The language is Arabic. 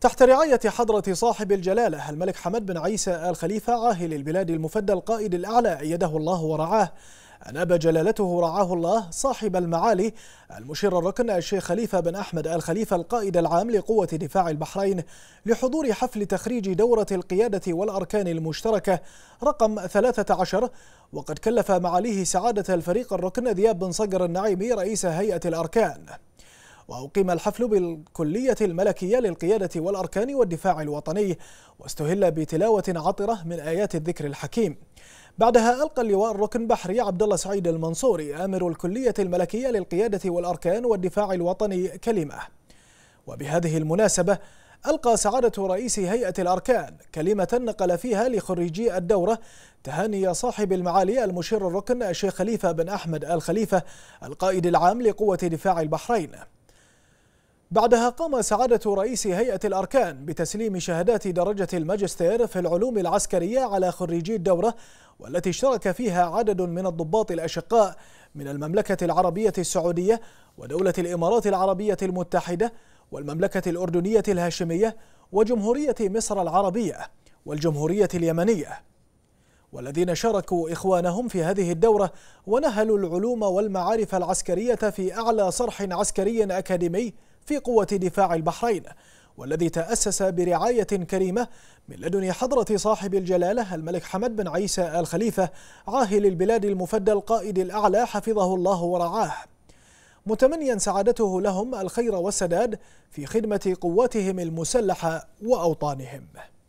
تحت رعاية حضرة صاحب الجلالة الملك حمد بن عيسى آل خليفة عاهل البلاد المفدى القائد الأعلى أيده الله ورعاه أناب جلالته رعاه الله صاحب المعالي المشير الركن الشيخ خليفة بن أحمد آل خليفة القائد العام لقوة دفاع البحرين لحضور حفل تخريج دورة القيادة والأركان المشتركة رقم 13 وقد كلف معاليه سعادة الفريق الركن ذياب بن صقر النعيمي رئيس هيئة الأركان وأقيم الحفل بالكلية الملكية للقيادة والأركان والدفاع الوطني واستهل بتلاوة عطرة من آيات الذكر الحكيم بعدها ألقى اللواء الركن بحري عبد الله سعيد المنصوري آمر الكلية الملكية للقيادة والأركان والدفاع الوطني كلمة وبهذه المناسبة ألقى سعادة رئيس هيئة الأركان كلمة نقل فيها لخريجي الدورة تهاني صاحب المعالي المشير الركن الشيخ خليفة بن أحمد آل خليفة القائد العام لقوة دفاع البحرين بعدها قام سعادة رئيس هيئة الأركان بتسليم شهادات درجة الماجستير في العلوم العسكرية على خريجي الدورة والتي اشترك فيها عدد من الضباط الأشقاء من المملكة العربية السعودية ودولة الإمارات العربية المتحدة والمملكة الأردنية الهاشمية وجمهورية مصر العربية والجمهورية اليمنية والذين شاركوا إخوانهم في هذه الدورة ونهلوا العلوم والمعارف العسكرية في أعلى صرح عسكري أكاديمي في قوة دفاع البحرين والذي تأسس برعاية كريمة من لدن حضرة صاحب الجلالة الملك حمد بن عيسى الخليفة عاهل البلاد المفدى القائد الأعلى حفظه الله ورعاه متمنيا سعادته لهم الخير والسداد في خدمة قواتهم المسلحة وأوطانهم